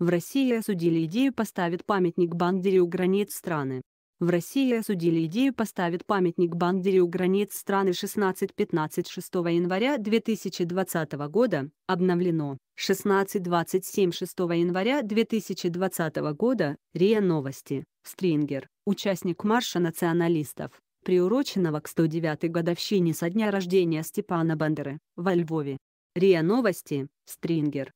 В России осудили идею поставить памятник бандере у границ страны. В России осудили идею поставить памятник бандере у границ страны 16-15 6 января 2020 года, обновлено 16-27 6 января 2020 года, РИА Новости, Стрингер, участник марша националистов, приуроченного к 109-й годовщине со дня рождения Степана Бандеры, во Львове. РИА Новости, Стрингер.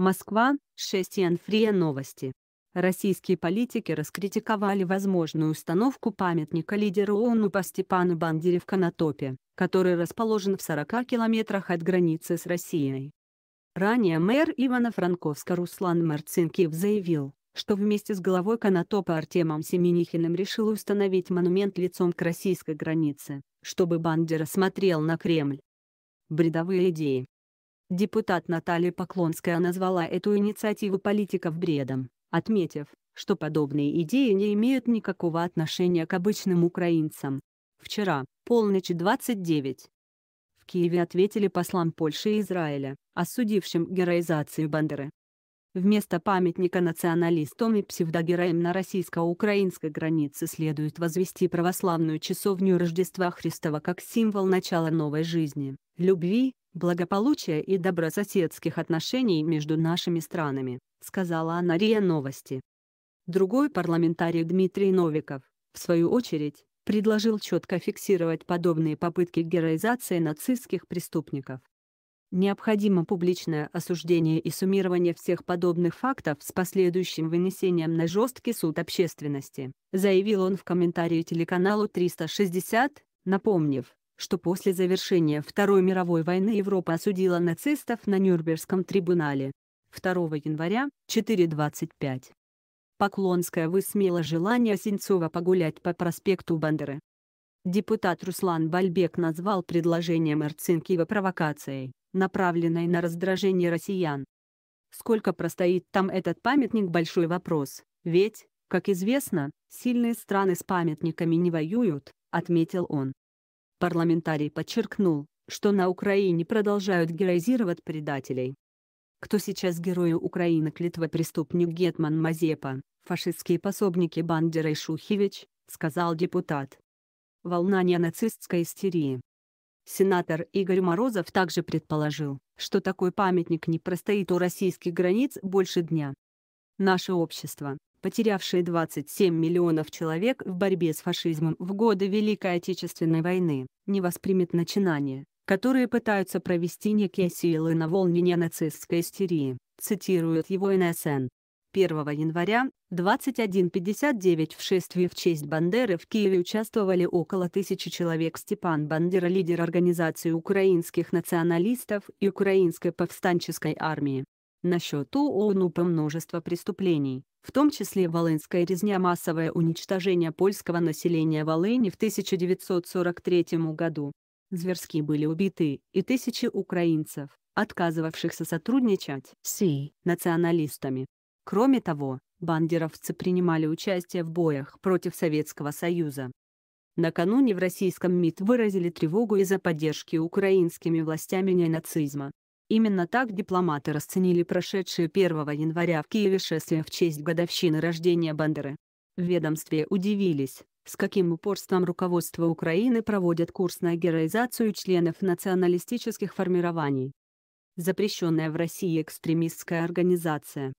Москва, 6 Янфрия новости. Российские политики раскритиковали возможную установку памятника лидера ООН по Степану Бандере в Конотопе, который расположен в 40 километрах от границы с Россией. Ранее мэр Ивано-Франковска Руслан Марцинкиев заявил, что вместе с главой Конотопа Артемом Семенихиным решил установить монумент лицом к российской границе, чтобы Бандера смотрел на Кремль. Бредовые идеи. Депутат Наталья Поклонская назвала эту инициативу политиков бредом, отметив, что подобные идеи не имеют никакого отношения к обычным украинцам. Вчера, полночь 29. В Киеве ответили послам Польши и Израиля, осудившим героизацию Бандеры. Вместо памятника националистам и псевдогероям на российско-украинской границе следует возвести православную часовню Рождества Христова как символ начала новой жизни, любви, благополучия и добрососедских отношений между нашими странами», сказала она РИА Новости. Другой парламентарий Дмитрий Новиков, в свою очередь, предложил четко фиксировать подобные попытки героизации нацистских преступников. Необходимо публичное осуждение и суммирование всех подобных фактов с последующим вынесением на жесткий суд общественности, заявил он в комментарии телеканалу 360, напомнив, что после завершения Второй мировой войны Европа осудила нацистов на Нюрнбергском трибунале. 2 января, 4.25. Поклонская высмела желание Сенцова погулять по проспекту Бандеры. Депутат Руслан Бальбек назвал предложение Марцинкиева провокацией, направленной на раздражение россиян. Сколько простоит там этот памятник – большой вопрос, ведь, как известно, сильные страны с памятниками не воюют, отметил он. Парламентарий подчеркнул, что на Украине продолжают героизировать предателей. Кто сейчас герою Украины клитва преступник Гетман Мазепа, фашистские пособники Бандера и Шухевич, сказал депутат. Волна неонацистской истерии. Сенатор Игорь Морозов также предположил, что такой памятник не простоит у российских границ больше дня. Наше общество, потерявшие 27 миллионов человек в борьбе с фашизмом в годы Великой Отечественной войны, не воспримет начинания, которое пытаются провести некие силы на волне ненацистской истерии, цитирует его НСН. 1 января 21.59 в шествии в честь Бандеры в Киеве участвовали около тысячи человек. Степан Бандера – лидер организации украинских националистов и Украинской повстанческой армии, на счету ООН множество преступлений, в том числе Волынская резня массовое уничтожение польского населения Волыни в 1943 году. Зверски были убиты и тысячи украинцев, отказывавшихся сотрудничать с националистами. Кроме того, бандеровцы принимали участие в боях против Советского Союза. Накануне в российском МИД выразили тревогу из-за поддержки украинскими властями неонацизма. Именно так дипломаты расценили прошедшее 1 января в Киеве шествие в честь годовщины рождения Бандеры. В ведомстве удивились, с каким упорством руководство Украины проводит курс на героизацию членов националистических формирований. Запрещенная в России экстремистская организация,